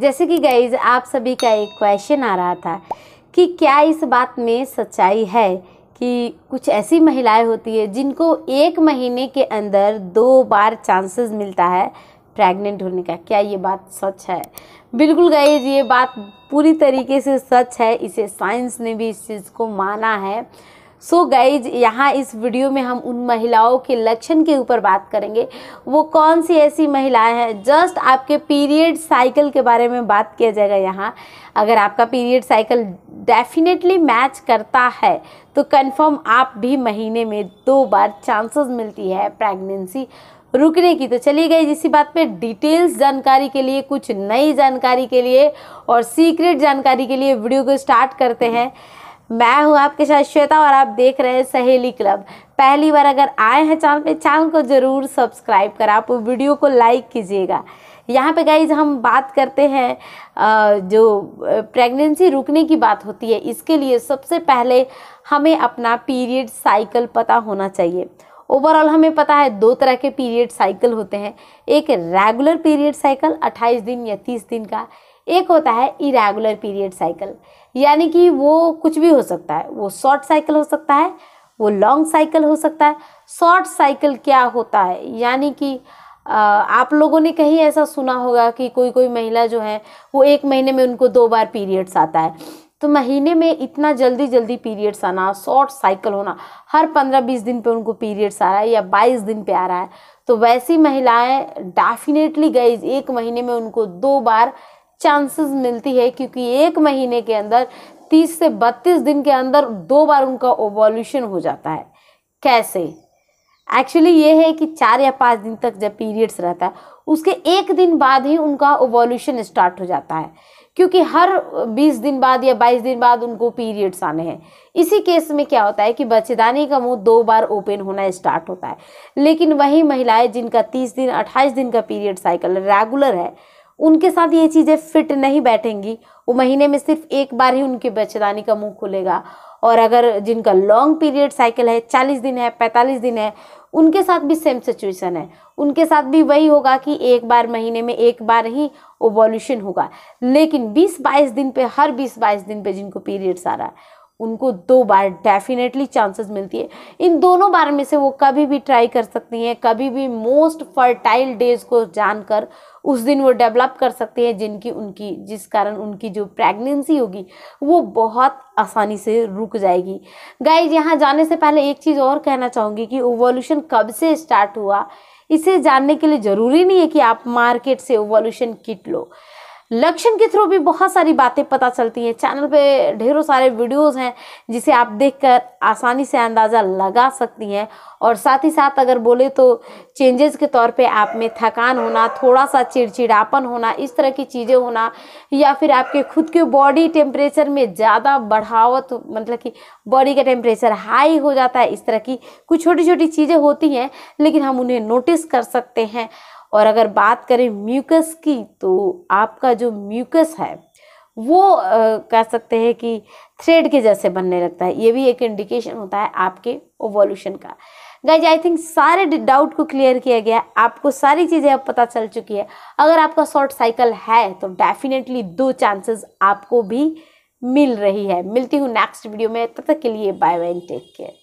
जैसे कि गाइज आप सभी का एक क्वेश्चन आ रहा था कि क्या इस बात में सच्चाई है कि कुछ ऐसी महिलाएं होती है जिनको एक महीने के अंदर दो बार चांसेस मिलता है प्रेग्नेंट होने का क्या ये बात सच है बिल्कुल गाइज ये बात पूरी तरीके से सच है इसे साइंस ने भी इस चीज़ को माना है सो so गाइज यहाँ इस वीडियो में हम उन महिलाओं के लक्षण के ऊपर बात करेंगे वो कौन सी ऐसी महिलाएं हैं जस्ट आपके पीरियड साइकिल के बारे में बात किया जाएगा यहाँ अगर आपका पीरियड साइकिल डेफिनेटली मैच करता है तो कंफर्म आप भी महीने में दो बार चांसेस मिलती है प्रेगनेंसी रुकने की तो चलिए गई इसी बात पे डिटेल्स जानकारी के लिए कुछ नई जानकारी के लिए और सीक्रेट जानकारी के लिए वीडियो को स्टार्ट करते हैं मैं हूँ आपके साथ श्वेता और आप देख रहे हैं सहेली क्लब पहली बार अगर आए हैं चैनल पे चैनल को ज़रूर सब्सक्राइब करें आप वीडियो को लाइक कीजिएगा यहाँ पे गाइज हम बात करते हैं जो प्रेगनेंसी रुकने की बात होती है इसके लिए सबसे पहले हमें अपना पीरियड साइकिल पता होना चाहिए ओवरऑल हमें पता है दो तरह के पीरियड साइकिल होते हैं एक रेगुलर पीरियड साइकिल 28 दिन या 30 दिन का एक होता है इरेगुलर पीरियड साइकिल यानी कि वो कुछ भी हो सकता है वो शॉर्ट साइकिल हो सकता है वो लॉन्ग साइकिल हो सकता है शॉर्ट साइकिल क्या होता है यानी कि आप लोगों ने कहीं ऐसा सुना होगा कि कोई कोई महिला जो है वो एक महीने में उनको दो बार पीरियड्स आता है तो महीने में इतना जल्दी जल्दी पीरियड्स आना शॉर्ट साइकिल होना हर पंद्रह बीस दिन पे उनको पीरियड्स आ रहा है या बाईस दिन पे आ रहा है तो वैसी महिलाएं डेफिनेटली गई एक महीने में उनको दो बार चांसेस मिलती है क्योंकि एक महीने के अंदर तीस से बत्तीस दिन के अंदर दो बार उनका ओवोल्यूशन हो जाता है कैसे एक्चुअली ये है कि चार या पाँच दिन तक जब पीरियड्स रहता है उसके एक दिन बाद ही उनका ओवोल्यूशन स्टार्ट हो जाता है क्योंकि हर 20 दिन बाद या 22 दिन बाद उनको पीरियड्स आने हैं इसी केस में क्या होता है कि बच्चेदानी का मुंह दो बार ओपन होना स्टार्ट होता है लेकिन वही महिलाएं जिनका 30 दिन 28 दिन का पीरियड साइकिल रेगुलर है उनके साथ ये चीज़ें फिट नहीं बैठेंगी वो महीने में सिर्फ एक बार ही उनकी बच्चेदानी का मुंह खुलेगा और अगर जिनका लॉन्ग पीरियड साइकिल है चालीस दिन है पैंतालीस दिन है उनके साथ भी सेम सिचुएशन है उनके साथ भी वही होगा कि एक बार महीने में एक बार ही ओवोल्यूशन होगा लेकिन 20-22 दिन पे हर 20-22 दिन पे जिनको पीरियड्स आ रहा है उनको दो बार डेफिनेटली चांसेस मिलती है इन दोनों बार में से वो कभी भी ट्राई कर सकती हैं कभी भी मोस्ट फर्टाइल डेज को जानकर उस दिन वो डेवलप कर सकते हैं जिनकी उनकी जिस कारण उनकी जो प्रेगनेंसी होगी वो बहुत आसानी से रुक जाएगी गाइज यहाँ जाने से पहले एक चीज़ और कहना चाहूँगी कि ओवोल्यूशन कब से स्टार्ट हुआ इसे जानने के लिए ज़रूरी नहीं है कि आप मार्केट से ओवोल्यूशन किट लो लक्षण के थ्रू भी बहुत सारी बातें पता चलती हैं चैनल पे ढेरों सारे वीडियोस हैं जिसे आप देखकर आसानी से अंदाज़ा लगा सकती हैं और साथ ही साथ अगर बोले तो चेंजेस के तौर पे आप में थकान होना थोड़ा सा चिड़चिड़ापन होना इस तरह की चीज़ें होना या फिर आपके खुद के बॉडी टेम्परेचर में ज़्यादा बढ़ावत मतलब कि बॉडी का टेम्परेचर हाई हो जाता है इस तरह की कुछ छोटी छोटी चीज़ें होती हैं लेकिन हम उन्हें नोटिस कर सकते हैं और अगर बात करें म्यूकस की तो आपका जो म्यूकस है वो कह सकते हैं कि थ्रेड के जैसे बनने लगता है ये भी एक इंडिकेशन होता है आपके ओवोल्यूशन का गाइज आई थिंक सारे डाउट को क्लियर किया गया है आपको सारी चीज़ें अब पता चल चुकी है अगर आपका शॉर्ट साइकिल है तो डेफिनेटली दो चांसेस आपको भी मिल रही है मिलती हूँ नेक्स्ट वीडियो में तब तक के लिए बाय बाय टेक केयर